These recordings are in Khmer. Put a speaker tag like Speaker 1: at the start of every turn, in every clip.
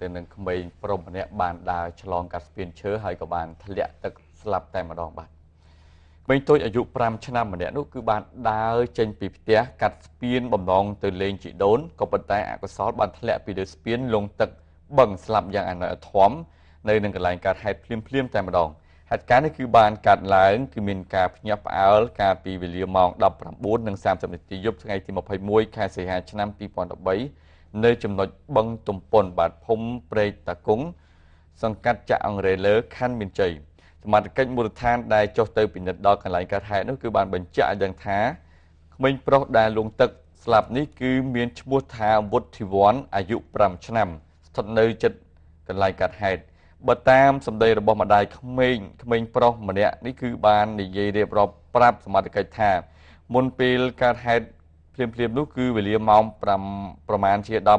Speaker 1: ទៅនឹងក្មេងប្រុសម្នាក់បានដើរឆ្លងកាត់ស្ពានឈើហើយក៏បាន ធ្លាក់ទឹកស្លាប់តែម្ដងបាទក្មេងតូចអាយុ5ឆ្នាំម្នាក់នោះគឺបានដើរចេញ ពីផ្ទះកាត់ស្ពានបំណងទៅលេងជីដូនក៏ប៉ុន្តែអកុសលបានធ្លាក់ពីលើស្ពានលងទឹកបឹងស្លាប់យ៉ាងអនុធមនៅនឹងកន្លែងកើតហេតុភ្លាមភ្លាមតែម្ដងហេតុការណ៍នេះគឺបានកាត់ឡើងគឺមានការភ្ញាក់ផ្អើលកាលពីវេលាម៉ោង19:30នាទីយប់ថ្ងៃទី21ខែសីហាឆ្នាំ2013នៅចំណុចបឹងទំពុនបាទភូមិព្រែកតាគង់សង្កាត់ចាក់អង្រេលើខណ្ឌមានជ័យសមត្ថកិច្ចមូលដ្ឋានដែលចុះទៅពិនិត្យដល់កន្លែងកើតហេតុនោះគឺបានបញ្ជាក់យ៉ាងថាក្មេងប្រុសដែលលងទឹកស្លាប់នេះគឺមានឈ្មោះថាវុទ្ធីវ័នអាយុ5ឆ្នាំ ស្ថិតនៅជិតកន្លែងកើតហេតុបើតាមសម្ដីរបស់ម្ដាយក្មេង ក្មេងប្រុសម្នាក់នេះគឺបាននិយាយរៀបរាប់ប្រាប់សមត្ថកិច្ចថា មុនពេលកើតហេតុភ្លាមភ្លាមនោះគឺវេលាម៉ោង5ប្រហែលជា10 8:50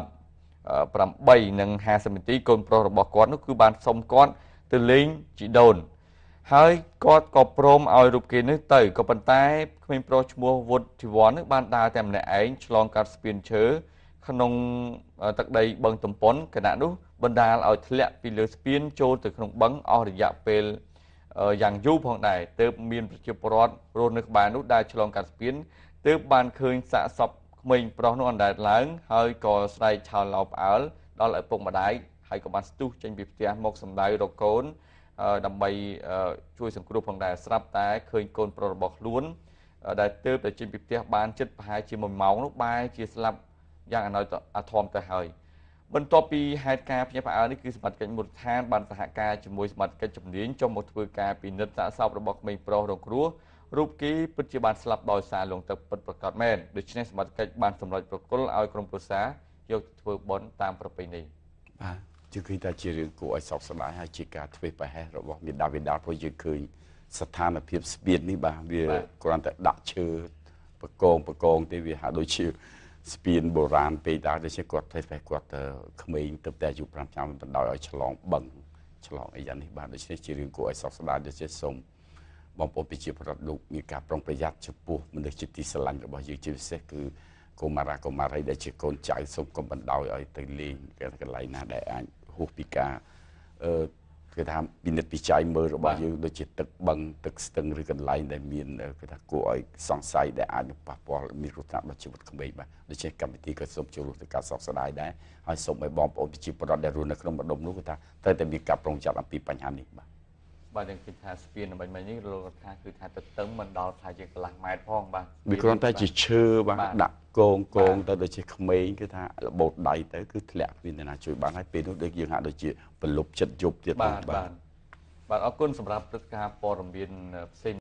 Speaker 1: នាទីកូនប្រុសរបស់គាត់នោះគឺបានសុំគាត់ទៅលេងជីដូន ហើយគាត់ក៏ព្រមឲ្យរូបគេនេះទៅក៏ប៉ុន្តែក្មេងប្រុសឈ្មោះវុឌ្ឍជីវ័ននេះបានដើរតែម្នាក់ឯងឆ្លងកាត់ស្ពានឈើក្នុងទឹកដីបឹងតំប៉ុនគណៈនោះបណ្ដាលឲ្យធ្លាក់ពីលើស្ពាន ចូលទៅក្នុងបឹងអស់រយៈពេលយ៉ាងយូរផងដែរទើបមានប្រជាពលរដ្ឋរស់នៅក្បែរនោះដែលឆ្លងកាត់ស្ពានទើបបានឃើញសាកសពក្មេងប្រុសនោះអណ្ដែតឡើង ហើយក៏ស្រែកឆោឡោផ្អើលដល់ឪពុកម្ដាយហើយក៏បានស្ទុះចេញពីផ្ទះមកសម្ដៅរកកូនដើម្បីជួយសង្គ្រោះផងដែរស្រាប់តែឃើញកូនប្រុសរបស់ខ្លួនដែលទើបតែចេញពីផ្ទះបានចិត្តប្រហែលជាមួយម៉ោង នោះបែរជាស្លាប់យ៉ាងអនុត្តអាធមទៅហើយបន្ទាប់ពីហេតុការណ៍ភ្ញាក់ផ្អើលនេះគឺសមត្ថកិច្ចមូលដ្ឋានបានសហការជាមួយសមត្ថកិច្ចជំនាញចុះមកធ្វើការពិនិត្យសាកសពរបស់ក្មេងប្រុសរងគ្រោះរូបគីពិតជាបានស្លាប់ដោយសារលងទឹកពិតប្រាកដមែនដូច្នេះសមាជិកបានសម្រេចប្រគល់ឲ្យក្រុមគ្រួសារយក ធ្វើបន់តាមប្រពៃណី
Speaker 2: បាទជាគិតថាជារឿងគួរឲ្យសោកស្ដាយហើយជាការធ្វេសប្រហែសរបស់មេដាវីដាព្រោះយើងឃើញស្ថានភាពស្ពាននេះបាទវាគ្រាន់តែដាក់ឈើបកងបកងទេវាហាក់ដូចជា ស្ពានបុរាណពេកដែរដូចជាគាត់ធ្វេសប្រហែសគាត់ទៅក្មេងទៅតែអាយុ5ឆ្នាំបណ្ដោយឲ្យឆ្លងបឹងឆ្លងអីយ៉ាងនេះបាទដូច្នេះជារឿងគួរឲ្យសោកស្ដាយដូចជាសូមបងប្អូនប្រជាពលរដ្ឋលោកមានការប្រុងប្រយ័ត្នចំពោះមនុស្សជាទីស្រឡាញ់របស់យើងជាពិសេសគឺកុមារាកុមារីដែលជាកូនចៅសូមកុំបណ្ដោយឲ្យទៅលេងកន្លែងណាដែលអាចហួសពីការអឺគេថាពិនិត្យពិច័យមើលរបស់យើងដូចជា ទឹកបឹងទឹកស្ទឹងឬកន្លែងដែលមានគេថាគួរឲ្យសង្ស័យដែលអាចនឹងប៉ះពាល់មានគ្រោះថ្នាក់ដល់ជីវិតក្មេងបាទដូច្នេះកម្មវិធីក៏សូមចូលរួមទៅការសោកស្ដាយដែរហើយសូមឲ្យបងប្អូនប្រជាពលរដ្ឋដែលរស់នៅក្នុងបណ្ដុំនោះគឺថាត្រូវតែមានការប្រុងប្រយ័ត្នអំពីបញ្ហានេះបាទ
Speaker 1: បាទយើងគិតថាស្ពានដើម្បីមិញនេះលោករដ្ឋាគឺថាទៅតឹងមិនដល់ថាជាកន្លះម៉ែត្រផងបាទវាគ្រាន់តែជាឈ
Speaker 2: ើបាទដាក់កងកងទៅដូចជាក្មេងគឺថារបូតដៃទៅគឺធ្លាក់គ្មានណាជួយបានហើយពេលនោះដូចយើងហាក់ដូចជាប្រលប់ចិត្តយប់ទៀតបាទបាទ
Speaker 1: បាទអរគុណសម្រាប់ព្រឹត្តិការណ៍ព័ត៌មានផ្សេង